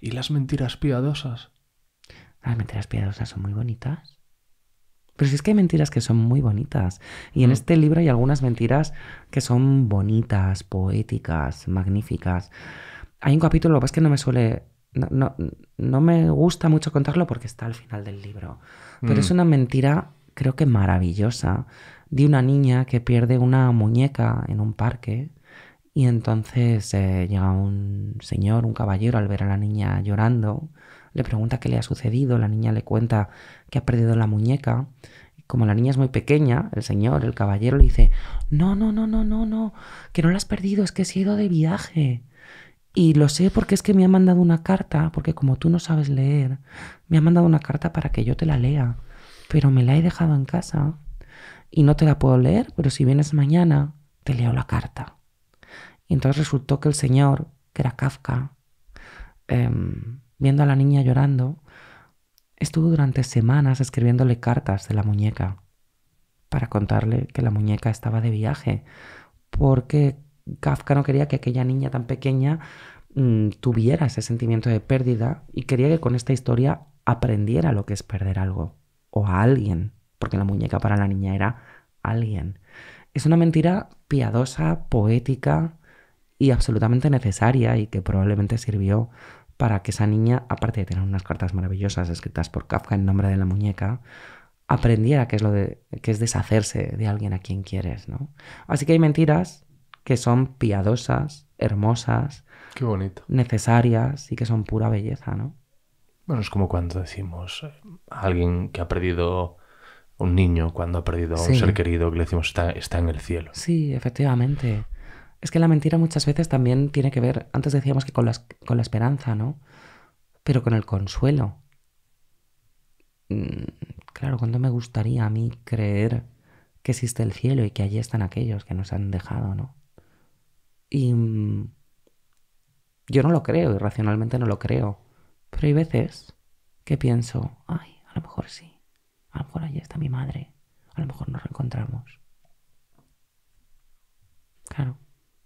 ¿Y las mentiras piadosas? Las mentiras piadosas son muy bonitas. Pero si es que hay mentiras que son muy bonitas. Y en mm. este libro hay algunas mentiras que son bonitas, poéticas, magníficas. Hay un capítulo, lo que pasa es que no me suele. No, me gusta mucho contarlo porque está al final del libro. Pero es mm. una mentira, creo que maravillosa, de una niña que pierde una muñeca en un parque y entonces eh, llega un señor, un caballero, al ver a la niña llorando, le pregunta qué le ha sucedido, la niña le cuenta que ha perdido la muñeca. Como la niña es muy pequeña, el señor, el caballero, le dice, no, no, no, no, no, no, que no la has perdido, es que ha ido de viaje. Y lo sé porque es que me ha mandado una carta, porque como tú no sabes leer, me ha mandado una carta para que yo te la lea, pero me la he dejado en casa y no te la puedo leer, pero si vienes mañana, te leo la carta. Y entonces resultó que el señor, que era Kafka, em, viendo a la niña llorando, estuvo durante semanas escribiéndole cartas de la muñeca para contarle que la muñeca estaba de viaje, porque Kafka no quería que aquella niña tan pequeña mm, tuviera ese sentimiento de pérdida y quería que con esta historia aprendiera lo que es perder algo o a alguien, porque la muñeca para la niña era alguien. Es una mentira piadosa, poética, y absolutamente necesaria y que probablemente sirvió para que esa niña, aparte de tener unas cartas maravillosas escritas por Kafka en nombre de la muñeca, aprendiera qué es lo de qué es deshacerse de alguien a quien quieres, ¿no? Así que hay mentiras que son piadosas, hermosas, qué bonito. necesarias y que son pura belleza, ¿no? Bueno, es como cuando decimos eh, a alguien que ha perdido un niño, cuando ha perdido a un ser querido, que le decimos está, está en el cielo. Sí, efectivamente. Es que la mentira muchas veces también tiene que ver, antes decíamos que con la, con la esperanza, ¿no? Pero con el consuelo. Mm, claro, cuando me gustaría a mí creer que existe el cielo y que allí están aquellos que nos han dejado, ¿no? Y mm, yo no lo creo, irracionalmente no lo creo. Pero hay veces que pienso, ay, a lo mejor sí, a lo mejor allí está mi madre, a lo mejor nos reencontramos. Claro.